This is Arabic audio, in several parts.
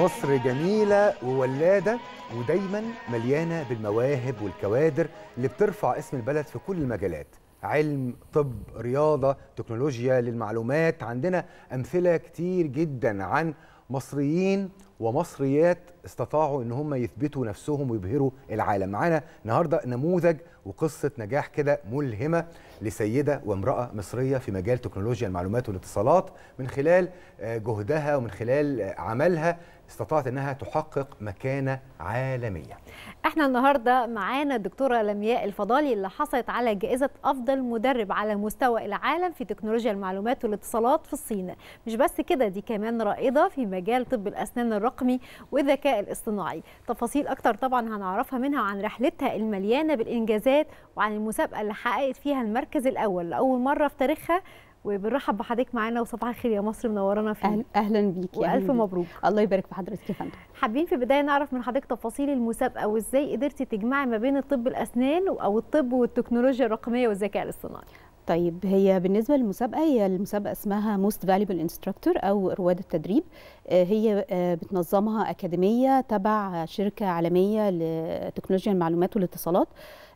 مصر جميلة وولادة ودايما مليانة بالمواهب والكوادر اللي بترفع اسم البلد في كل المجالات علم طب رياضة تكنولوجيا للمعلومات عندنا أمثلة كتير جدا عن مصريين ومصريات استطاعوا ان هم يثبتوا نفسهم ويبهروا العالم معانا النهارده نموذج وقصه نجاح كده ملهمه لسيده وامراه مصريه في مجال تكنولوجيا المعلومات والاتصالات من خلال آه، جهدها ومن خلال آه، عملها استطاعت انها تحقق مكانه عالميه. احنا النهارده معانا الدكتوره لمياء الفضالي اللي حصلت على جائزه افضل مدرب على مستوى العالم في تكنولوجيا المعلومات والاتصالات في الصين. مش بس كده دي كمان رائده في مجال طب الاسنان الرقمي والذكاء الاصطناعي. تفاصيل اكتر طبعا هنعرفها منها عن رحلتها المليانه بالانجازات وعن المسابقه اللي حققت فيها المركز الاول لاول مره في تاريخها وبنرحب بحضرتك معانا وصباح الخير يا مصر منورانا فيه اهلا بيكي والف مبروك الله يبارك في حضرتك يا فندم حابين في البدايه نعرف من حضرتك تفاصيل المسابقه وازاي قدرتي تجمعي ما بين الطب الاسنان او الطب والتكنولوجيا الرقميه والذكاء الاصطناعي طيب هي بالنسبة للمسابقة هي المسابقة اسمها موست فاليبل انستراكتور أو رواد التدريب آه، هي آه، بتنظمها أكاديمية تبع شركة عالمية لتكنولوجيا المعلومات والاتصالات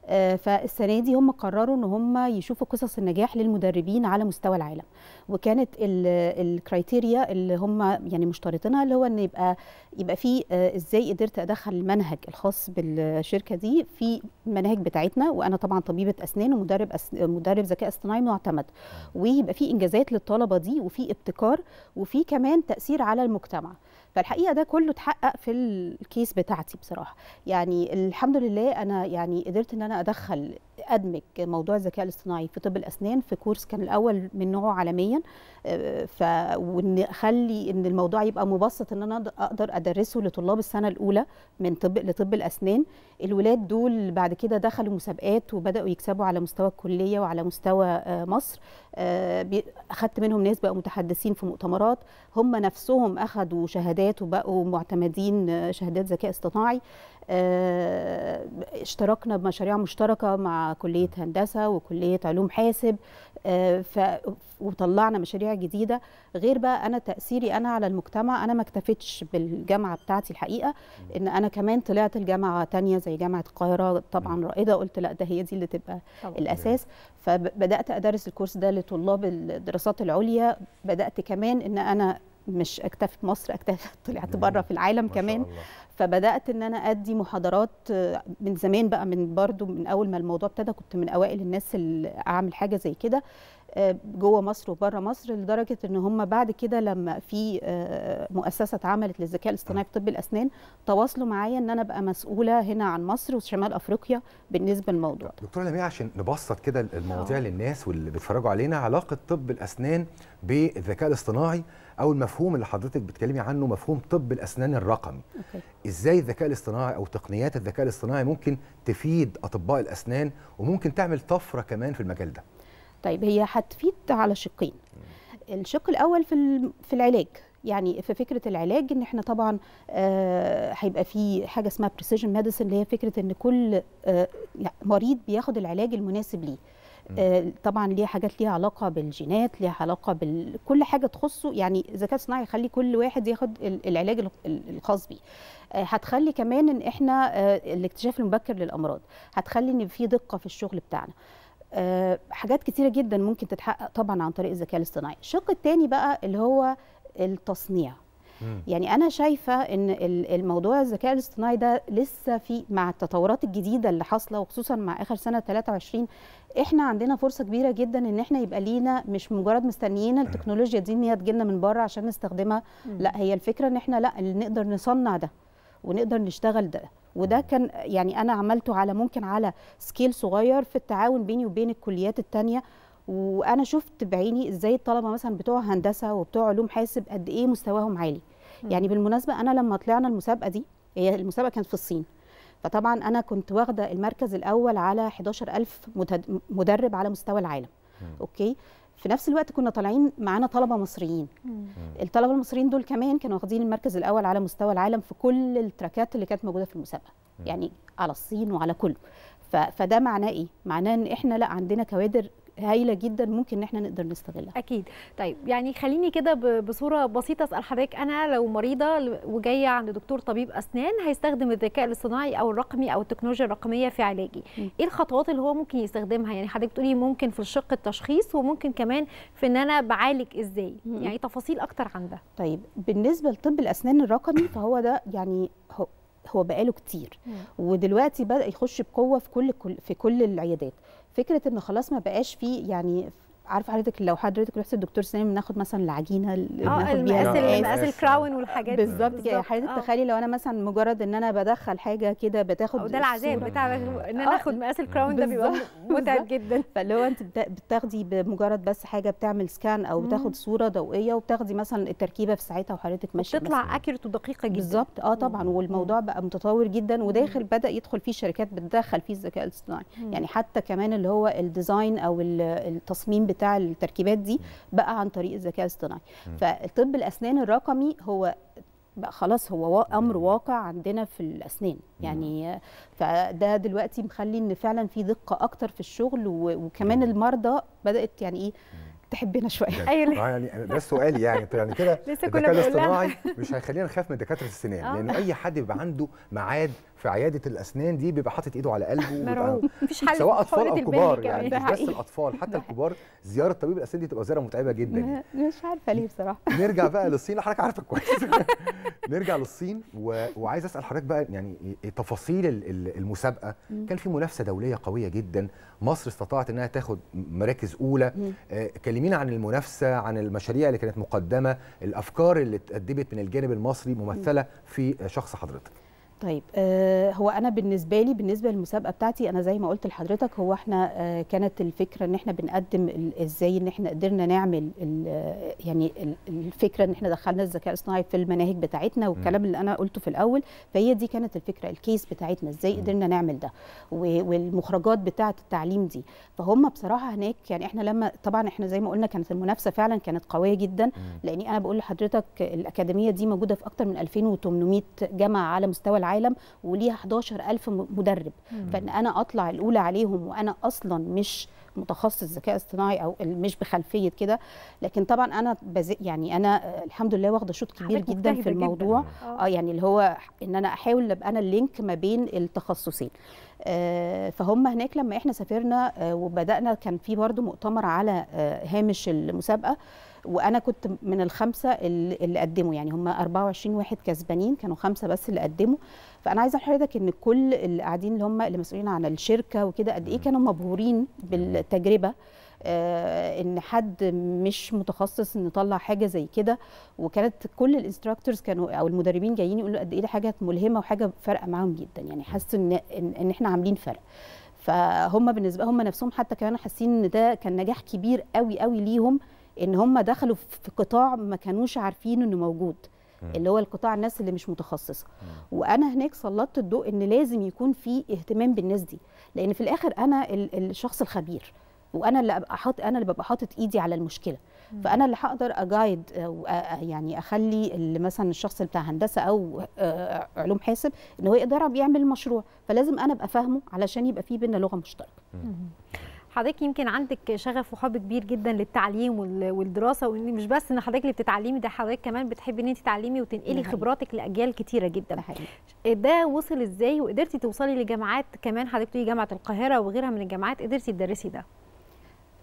آه، فالسنه دي هم قرروا ان هم يشوفوا قصص النجاح للمدربين على مستوى العالم وكانت الكرايتيريا اللي هم يعني مشترطينها اللي هو ان يبقى يبقى في آه، ازاي قدرت ادخل المنهج الخاص بالشركه دي في المناهج بتاعتنا وانا طبعا طبيبه اسنان ومدرب أس... مدرب ذكاء اصطناعي معتمد ويبقى في انجازات للطلبه دي وفي ابتكار وفي كمان تاثير على المجتمع فالحقيقه ده كله اتحقق في الكيس بتاعتي بصراحه يعني الحمد لله انا يعني قدرت ان انا ادخل ادمج موضوع الذكاء الاصطناعي في طب الاسنان في كورس كان الاول من نوعه عالميا آه، ف ونخلي اخلي ان الموضوع يبقى مبسط ان انا اقدر ادرسه لطلاب السنه الاولى من طب لطب الاسنان الولاد دول بعد كده دخلوا مسابقات وبداوا يكسبوا على مستوى الكليه وعلى مستوى آه، مصر آه، اخذت منهم ناس بقوا متحدثين في مؤتمرات هم نفسهم اخذوا شهادات وبقوا معتمدين شهادات ذكاء اصطناعي اشتركنا بمشاريع مشتركه مع كليه هندسه وكليه علوم حاسب آه، ف... وطلعنا مشاريع جديده غير بقى انا تاثيري انا على المجتمع انا ما اكتفيتش بالجامعه بتاعتي الحقيقه ان انا كمان طلعت لجامعه تانية زي جامعه القاهره طبعا رائده قلت لا ده هي دي اللي تبقى طبعا. الاساس فبدات ادرس الكورس ده لطلاب الدراسات العليا بدات كمان ان انا مش اكتفي بمصر اكتفي طلعت بره في العالم كمان الله. فبدات ان انا ادي محاضرات آه، من زمان بقى من برضو من اول ما الموضوع ابتدى كنت من اوائل الناس اللي اعمل حاجه زي كده آه، جوه مصر وبره مصر لدرجه ان هم بعد كده لما في آه، مؤسسه اتعملت للذكاء الاصطناعي في طب الاسنان تواصلوا معايا ان انا ابقى مسؤوله هنا عن مصر وشمال افريقيا بالنسبه للموضوع ده. دكتوره لميع عشان نبسط كده المواضيع للناس واللي بيتفرجوا علينا علاقه طب الاسنان بالذكاء الاصطناعي او المفهوم اللي حضرتك بتكلمي عنه مفهوم طب الاسنان الرقمي أوكي. ازاي الذكاء الاصطناعي او تقنيات الذكاء الاصطناعي ممكن تفيد اطباء الاسنان وممكن تعمل طفره كمان في المجال ده طيب هي هتفيد على شقين الشق الاول في في العلاج يعني في فكره العلاج ان احنا طبعا آه هيبقى في حاجه اسمها بريسيجن ميديسن اللي هي فكره ان كل آه مريض بياخد العلاج المناسب ليه آه، طبعا ليه حاجات ليها علاقه بالجينات ليها علاقه بكل حاجه تخصه يعني الذكاء الصناعي يخلي كل واحد ياخد العلاج الخاص بيه آه، هتخلي كمان ان احنا آه، الاكتشاف المبكر للامراض هتخلي ان في دقه في الشغل بتاعنا حاجات كتيره جدا ممكن تتحقق طبعا عن طريق الذكاء الاصطناعي الشق الثاني بقى اللي هو التصنيع يعني انا شايفه ان الموضوع الذكاء الاصطناعي ده لسه في مع التطورات الجديده اللي حاصله وخصوصا مع اخر سنه 23 احنا عندنا فرصه كبيره جدا ان احنا يبقى لينا مش مجرد مستنيين التكنولوجيا دي ان هي تجيلنا من بره عشان نستخدمها لا هي الفكره ان احنا لا نقدر نصنع ده ونقدر نشتغل ده وده كان يعني انا عملته على ممكن على سكيل صغير في التعاون بيني وبين الكليات الثانيه وانا شفت بعيني ازاي الطلبه مثلا بتوع هندسه وبتوع علوم حاسب قد ايه مستواهم عالي يعني بالمناسبه انا لما طلعنا المسابقه دي هي المسابقه كانت في الصين فطبعا انا كنت واخده المركز الاول على 11000 مدرب على مستوى العالم اوكي في نفس الوقت كنا طالعين معانا طلبه مصريين الطلبه المصريين دول كمان كانوا واخدين المركز الاول على مستوى العالم في كل التراكات اللي كانت موجوده في المسابقه يعني على الصين وعلى كله فده معناه ايه معناه ان احنا لا عندنا كوادر هايله جدا ممكن ان احنا نقدر نستغلها اكيد طيب يعني خليني كده بصوره بسيطه اسال حضرتك انا لو مريضه وجايه عند دكتور طبيب اسنان هيستخدم الذكاء الاصطناعي او الرقمي او التكنولوجيا الرقميه في علاجي م. ايه الخطوات اللي هو ممكن يستخدمها يعني حضرتك بتقولي ممكن في الشق التشخيص وممكن كمان في ان انا بعالج ازاي م. يعني تفاصيل اكتر عن ده طيب بالنسبه لطب الاسنان الرقمي فهو ده يعني هو هو بقاله كتير ودلوقتي بدا يخش بقوه في كل في كل العيادات فكره ان خلاص ما بقاش في يعني عارفه حضرتك لو حضرتك رحت لدكتور سنان بناخد مثلا العجينه اللي اه المقاس المقاس الكراون والحاجات دي بالظبط كده يعني حضرتك آه. تخيلي لو انا مثلا مجرد ان انا بدخل حاجه كده بتاخد ده العذاب بتاع ان انا آه، اخد مقاس الكراون ده بيبقى متعب جدا فاللي هو انت بتاخدي بمجرد بس حاجه بتعمل سكان او بتاخد صوره ضوئيه وبتاخدي مثلا التركيبه في ساعتها وحضرتك ماشيه بتطلع اكيرت ودقيقه جدا بالظبط اه طبعا والموضوع بقى متطور جدا وداخل بدا يدخل فيه شركات بتدخل فيه الذكاء الاصطناعي يعني حتى كمان اللي هو الديزاين او التصميم بتاع التركيبات دي بقى عن طريق الذكاء الاصطناعي فالطب الاسنان الرقمي هو بقى خلاص هو امر واقع عندنا في الاسنان يعني فده دلوقتي مخلي ان فعلا في دقه اكتر في الشغل وكمان المرضى بدات يعني ايه تحبنا شويه ايوه آه، يعني ده سؤالي يعني يعني كده الذكاء الاصطناعي مش هيخلينا نخاف من دكاتره السنان آه. لان اي حد بيبقى عنده ميعاد في عياده الاسنان دي بيبقى حاطط ايده على قلبه مرعوب مفيش حل سواء اطفال او كبار يعني مش بس الاطفال حتى الكبار زياره طبيب الاسنان دي تبقى زياره متعبه جدا مش عارفه ليه بصراحه نرجع بقى للصين حضرتك عارفه كويس نرجع للصين و... وعايز اسال حضرتك بقى يعني تفاصيل المسابقه كان في منافسه دوليه قويه جدا مصر استطاعت انها تاخد مراكز اولى آه، كلمينا عن المنافسه عن المشاريع اللي كانت مقدمه الافكار اللي اتقدمت من الجانب المصري ممثله في شخص حضرتك طيب آه، هو انا بالنسبه لي بالنسبه للمسابقه بتاعتي انا زي ما قلت لحضرتك هو احنا آه، كانت الفكره ان احنا بنقدم ازاي ان احنا قدرنا نعمل آه، يعني الفكره ان احنا دخلنا الذكاء الاصطناعي في المناهج بتاعتنا والكلام اللي انا قلته في الاول فهي دي كانت الفكره الكيس بتاعتنا ازاي قدرنا نعمل ده والمخرجات بتاعه التعليم دي فهم بصراحه هناك يعني احنا لما طبعا احنا زي ما قلنا كانت المنافسه فعلا كانت قويه جدا لاني انا بقول لحضرتك الاكاديميه دي موجوده في اكتر من 2800 جامعه على مستوى العالم العالم وليها 11000 مدرب مم. فان انا اطلع الاولى عليهم وانا اصلا مش متخصص ذكاء اصطناعي او مش بخلفيه كده لكن طبعا انا بز... يعني انا الحمد لله واخده شوط كبير جدا في الموضوع آه. اه يعني اللي هو ان انا احاول ابقى انا اللينك ما بين التخصصين آه، فهم هناك لما احنا سافرنا آه، وبدانا كان في برضو مؤتمر على هامش المسابقه وانا كنت من الخمسه اللي قدموا يعني هم 24 واحد كسبانين كانوا خمسه بس اللي قدموا فانا عايزه حضرتك ان كل اللي قاعدين اللي هم اللي مسؤولين عن الشركه وكده قد ايه كانوا مبهورين بالتجربه آه ان حد مش متخصص ان يطلع حاجه زي كده وكانت كل الانستراكتورز كانوا او المدربين جايين يقولوا قد ايه حاجه ملهمه وحاجه فارقه معاهم جدا يعني حسوا ان ان احنا عاملين فرق فهم بالنسبه هم نفسهم حتى كمان حاسين ان ده كان نجاح كبير قوي قوي ليهم ان هم دخلوا في قطاع ما كانوش عارفين انه موجود اللي هو القطاع الناس اللي مش متخصصه وانا هناك سلطت الضوء ان لازم يكون في اهتمام بالناس دي لان في الاخر انا الشخص الخبير وانا اللي ابقى حاطط انا اللي ببقى حاطط ايدي على المشكله فانا اللي هقدر اجايد آه، آه، آه، يعني اخلي اللي مثلا الشخص بتاع هندسه او علوم حاسب ان هو يقدر يعمل المشروع فلازم انا ابقى فاهمه علشان يبقى في بينا لغه مشتركه حضرتك يمكن عندك شغف وحب كبير جدا للتعليم والدراسه وان مش بس ان حضرتك اللي بتتعلمي ده حضرتك كمان بتحبي ان انت تتعلمي وتنقلي خبراتك لاجيال كتيره جدا ده, ده وصل ازاي وقدرتي توصلي لجامعات كمان حضرتك جامعه القاهره وغيرها من الجامعات قدرتي تدرسي ده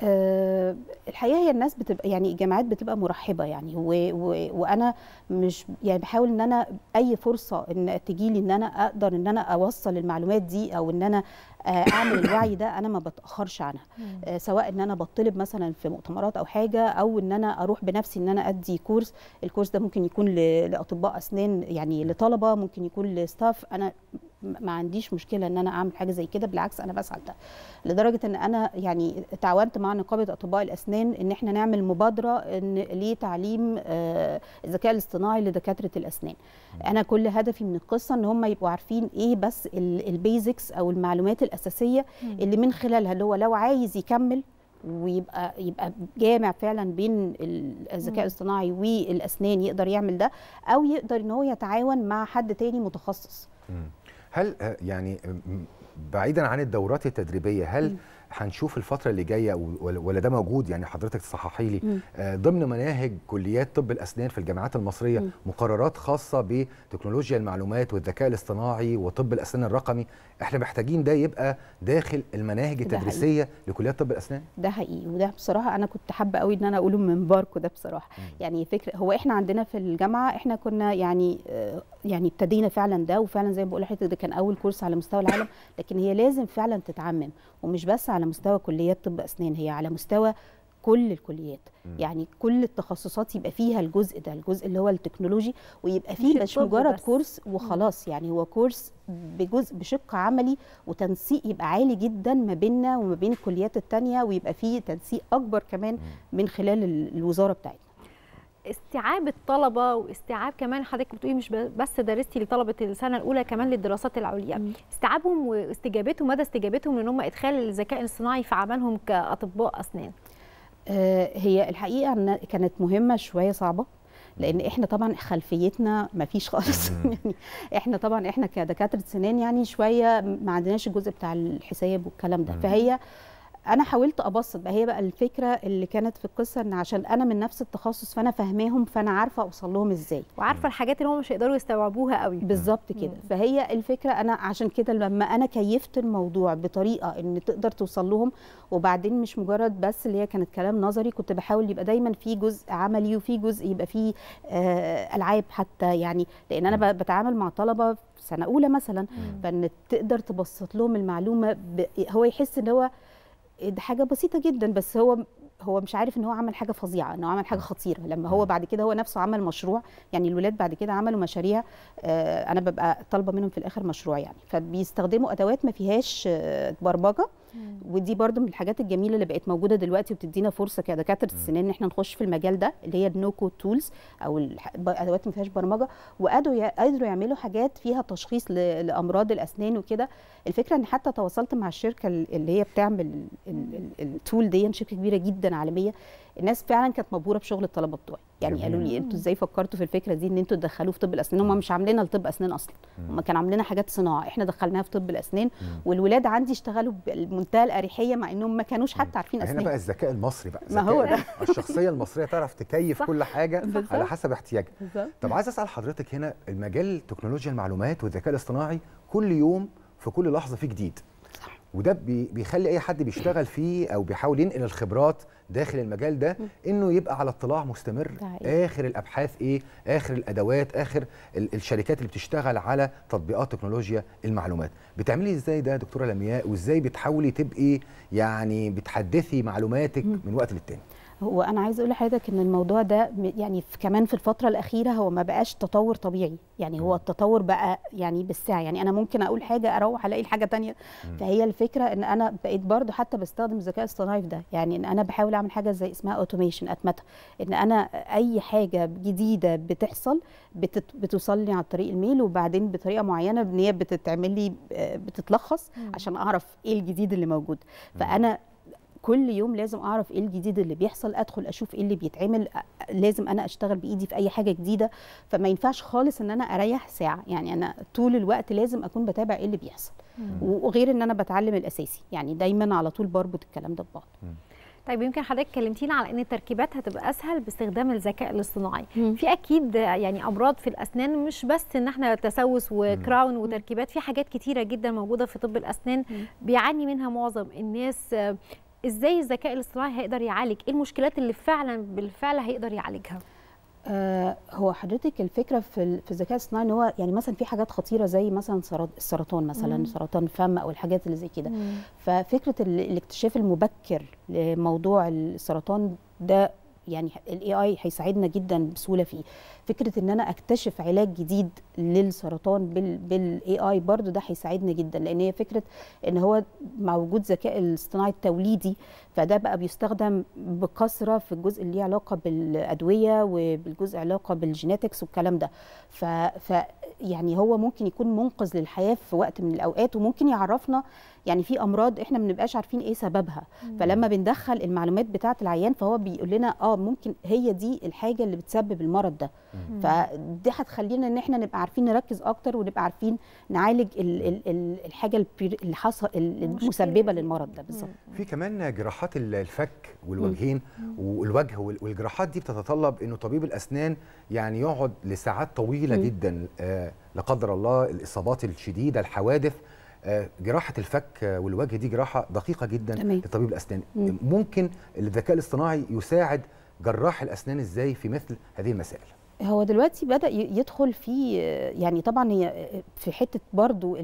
أه الحقيقه هي الناس بتبقى يعني الجامعات بتبقى مرحبه يعني و و وانا مش يعني بحاول ان انا اي فرصه ان تجي لي ان انا اقدر ان انا اوصل المعلومات دي او ان انا آه، اعمل الوعي ده انا ما بتاخرش عنها أه سواء ان انا بطلب مثلا في مؤتمرات او حاجه او ان انا اروح بنفسي ان انا ادي كورس الكورس ده ممكن يكون لاطباء اسنان يعني لطلبه ممكن يكون لستاف انا ما عنديش مشكله ان انا اعمل حاجه زي كده بالعكس انا بسعى لده لدرجه ان انا يعني تعاونت مع نقابه اطباء الاسنان ان احنا نعمل مبادره ان لتعليم آه، الذكاء الاصطناعي لدكاتره الاسنان انا كل هدفي من القصه ان هم يبقوا عارفين ايه بس البيزكس او المعلومات الاساسيه اللي من خلالها اللي هو لو عايز يكمل ويبقى يبقى جامع فعلا بين الذكاء الاصطناعي والاسنان يقدر يعمل ده او يقدر ان هو يتعاون مع حد تاني متخصص هل آه، يعني آه، بعيدا عن الدورات التدريبيه هل هنشوف الفتره اللي جايه ولا ده موجود يعني حضرتك تصححي لي آه، ضمن مناهج كليات طب الاسنان في الجامعات المصريه مقررات خاصه بتكنولوجيا المعلومات والذكاء الاصطناعي وطب الاسنان الرقمي احنا محتاجين ده يبقى داخل المناهج التدريسيه لكليات طب الاسنان ده حقيقي وده بصراحه انا كنت حابه قوي ان انا اقوله من باركو ده بصراحه يعني فكره هو احنا عندنا في الجامعه احنا كنا يعني يعني ابتدينا فعلا ده وفعلا زي ما بقول لحضرتك ده كان اول كورس على مستوى العالم لكن هي لازم فعلا تتعمم ومش بس على مستوى كليات طب اسنان هي على مستوى كل الكليات م. يعني كل التخصصات يبقى فيها الجزء ده الجزء اللي هو التكنولوجي ويبقى فيه مش مجرد بس. كورس وخلاص يعني هو كورس بجزء بشق عملي وتنسيق يبقى عالي جدا ما بيننا وما بين الكليات التانية ويبقى فيه تنسيق اكبر كمان من خلال الوزاره بتاعتنا استيعاب الطلبه واستيعاب كمان حضرتك بتقولي مش بس درستي لطلبه السنه الاولى كمان للدراسات العليا استيعابهم واستجابتهم مدى استجابتهم ان هم ادخال الذكاء الصناعي في عملهم كاطباء اسنان آه، هي الحقيقه كانت مهمه شويه صعبه لان احنا طبعا خلفيتنا ما فيش خالص يعني احنا طبعا احنا كدكاتره سنان يعني شويه ما عندناش الجزء بتاع الحساب والكلام ده فهي انا حاولت ابسط بقى هي بقى الفكره اللي كانت في القصه ان عشان انا من نفس التخصص فانا فاهماهم فانا عارفه اوصل لهم ازاي وعارفه الحاجات اللي هم مش هيقدروا يستوعبوها قوي بالظبط كده فهي الفكره انا عشان كده لما انا كيفت الموضوع بطريقه ان تقدر توصل لهم وبعدين مش مجرد بس اللي هي كانت كلام نظري كنت بحاول يبقى دايما في جزء عملي وفي جزء يبقى فيه آه، العاب حتى يعني لان انا بتعامل مع طلبه سنه اولى مثلا فان تقدر تبسط لهم المعلومه هو يحس ان هو ده حاجه بسيطه جدا بس هو هو مش عارف ان هو عمل حاجه فظيعه ان هو عمل حاجه خطيره لما هو بعد كده هو نفسه عمل مشروع يعني الولاد بعد كده عملوا مشاريع آه، انا ببقى طالبه منهم في الاخر مشروع يعني فبيستخدموا ادوات ما فيهاش آه، برمجه ودي برضو من الحاجات الجميله اللي بقت موجوده دلوقتي وبتدينا فرصه كدكاتره السنان ان احنا نخش في المجال ده اللي هي النوكو تولز او ادوات ما فيهاش برمجه وقدروا يعملوا حاجات فيها تشخيص لامراض الاسنان وكده الفكره ان حتى تواصلت مع الشركه اللي هي بتعمل التول دي شركه كبيره جدا عالميه الناس فعلا كانت مبهوره بشغل الطلبه بتوعي يعني قالوا لي انتوا ازاي فكرتوا في الفكره دي ان انتوا تدخلوه في طب الاسنان هم مش عاملينها لطب اسنان اصلا هم كانوا عاملينها حاجات صناعه احنا دخلناها في طب الاسنان والولاد عندي اشتغلوا بمنتهى الاريحيه مع انهم ما كانوش حتى عارفين يعني اسنان هنا بقى الذكاء المصري بقى ما هو ده الشخصيه المصريه تعرف تكيف كل حاجه بالزبط. على حسب احتياجها طب عايز اسال حضرتك هنا المجال تكنولوجيا المعلومات والذكاء الاصطناعي كل يوم في كل لحظه فيه جديد وده بيخلي اي حد بيشتغل فيه او بيحاول ينقل الخبرات داخل المجال ده انه يبقى على اطلاع مستمر اخر الابحاث ايه اخر الادوات اخر الشركات اللي بتشتغل على تطبيقات تكنولوجيا المعلومات بتعملي ازاي ده يا دكتوره لمياء وازاي بتحاولي تبقي يعني بتحدثي معلوماتك من وقت للتاني هو انا عايزه اقول لحضرتك ان الموضوع ده يعني في كمان في الفتره الاخيره هو ما بقاش تطور طبيعي يعني هو التطور بقى يعني بالساعه يعني انا ممكن اقول حاجه اروح الاقي حاجه تانية فهي الفكره ان انا بقيت برضو حتى بستخدم الذكاء الصناعي في ده يعني ان انا بحاول اعمل حاجه زي اسمها اوتوميشن اتمته ان انا اي حاجه جديده بتحصل بتت... لي على طريق الميل وبعدين بطريقه معينه ان هي بتتعمل لي آه، بتتلخص عشان اعرف ايه الجديد اللي موجود فانا كل يوم لازم اعرف ايه الجديد اللي بيحصل ادخل اشوف ايه اللي بيتعمل لازم انا اشتغل بايدي في اي حاجه جديده فما ينفعش خالص ان انا اريح ساعه يعني انا طول الوقت لازم اكون بتابع ايه اللي بيحصل وغير ان انا بتعلم الاساسي يعني دايما على طول بربط الكلام ده ببعض طيب يمكن حضرتك كلمتينا على ان التركيبات هتبقى اسهل باستخدام الذكاء الاصطناعي في اكيد يعني امراض في الاسنان مش بس ان احنا تسوس وكراون وتركيبات في حاجات كتيره جدا موجوده في طب الاسنان بيعاني منها معظم الناس ازاي الذكاء الاصطناعي هيقدر يعالج ايه المشكلات اللي فعلا بالفعل هيقدر يعالجها آه، هو حضرتك الفكره في في الذكاء الاصطناعي ان هو يعني مثلا في حاجات خطيره زي مثلا السرطان مثلا مم. سرطان فم او الحاجات اللي زي كده ففكره الاكتشاف المبكر لموضوع السرطان ده يعني الاي اي هيساعدنا جدا بسهوله فيه فكره ان انا اكتشف علاج جديد للسرطان بالاي اي برضو ده هيساعدنا جدا لان هي فكره ان هو مع وجود ذكاء الاصطناعي التوليدي فده بقى بيستخدم بكثره في الجزء اللي ليه علاقه بالادويه وبالجزء علاقه بالجيناتكس والكلام ده ف, ف يعني هو ممكن يكون منقذ للحياه في وقت من الاوقات وممكن يعرفنا يعني في امراض احنا ما بنبقاش عارفين ايه سببها فلما بندخل المعلومات بتاعه العيان فهو بيقول لنا اه ممكن هي دي الحاجه اللي بتسبب المرض ده فدي هتخلينا ان احنا نبقى عارفين نركز اكتر ونبقى عارفين نعالج الـ الـ الـ الحاجه اللي حصل المسببه للمرض ده بالظبط في كمان جراحات الفك والوجهين والوجه والجراحات دي بتتطلب انه طبيب الاسنان يعني يقعد لساعات طويله جدا آه، لا قدر الله الاصابات الشديده الحوادث آه، جراحه الفك والوجه دي جراحه دقيقه جدا تمام. لطبيب الاسنان مم. ممكن الذكاء الاصطناعي يساعد جراح الاسنان ازاي في مثل هذه المسائل هو دلوقتي بدا يدخل في يعني طبعا هي في حته برضو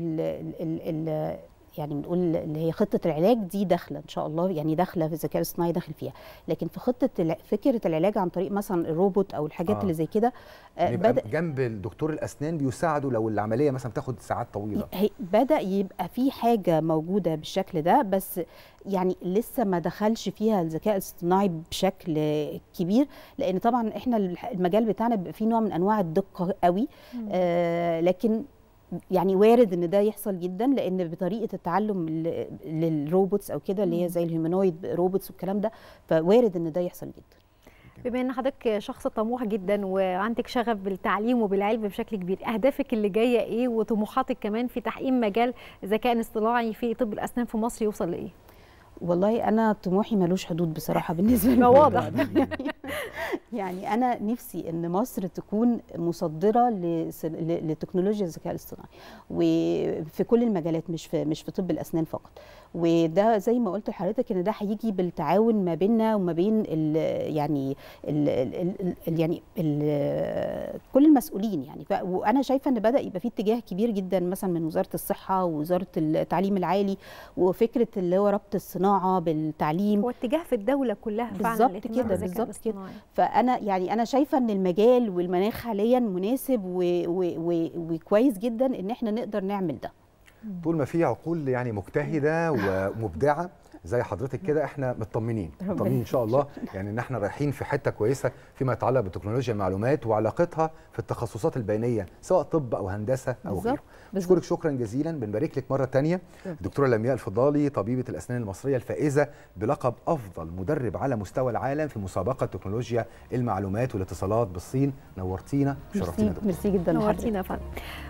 يعني بنقول اللي هي خطه العلاج دي داخله ان شاء الله يعني داخله في الذكاء الاصطناعي داخل فيها لكن في خطه فكره العلاج عن طريق مثلا الروبوت او الحاجات آه. اللي زي كده آه، يعني بدا جنب الدكتور الاسنان بيساعده لو العمليه مثلا بتاخد ساعات طويله بدا يبقى في حاجه موجوده بالشكل ده بس يعني لسه ما دخلش فيها الذكاء الاصطناعي بشكل كبير لان طبعا احنا المجال بتاعنا بيبقى فيه نوع من انواع الدقه قوي آه لكن يعني وارد ان ده يحصل جدا لان بطريقه التعلم للروبوتس او كده اللي هي زي الهيومانويد روبوتس والكلام ده فوارد ان ده يحصل جدا بما ان حضرتك شخص طموح جدا وعندك شغف بالتعليم وبالعلم بشكل كبير اهدافك اللي جايه ايه وطموحاتك كمان في تحقيق مجال الذكاء الاصطناعي في طب الاسنان في مصر يوصل لايه والله انا طموحي ملوش حدود بصراحه بالنسبه لي واضح يعني انا نفسي ان مصر تكون مصدره لتكنولوجيا الذكاء الاصطناعي وفي كل المجالات مش في مش في طب الاسنان فقط وده زي ما قلت لحضرتك ان ده هيجي بالتعاون ما بيننا وما بين الـ يعني الـ الـ يعني الـ كل المسؤولين يعني وانا شايفه ان بدا يبقى في اتجاه كبير جدا مثلا من وزاره الصحه ووزاره التعليم العالي وفكره اللي هو ربط الصناعه بالصناعه بالتعليم واتجاه في الدوله كلها بالظبط كده بالظبط كده فانا يعني انا شايفه ان المجال والمناخ حاليا مناسب وكويس جدا ان احنا نقدر نعمل ده طول ما في عقول يعني مجتهده ومبدعه زي حضرتك كده احنا مطمنين مطمنين ان شاء الله يعني ان احنا رايحين في حته كويسه فيما يتعلق بتكنولوجيا المعلومات وعلاقتها في التخصصات البيانيه سواء طب او هندسه او غيره بشكرك شكرا جزيلا بنبارك لك مره ثانيه الدكتوره لمياء الفضالي طبيبه الاسنان المصريه الفائزه بلقب افضل مدرب على مستوى العالم في مسابقه تكنولوجيا المعلومات والاتصالات بالصين نورتينا شرفتينا ميرسي جدا نورتينا فن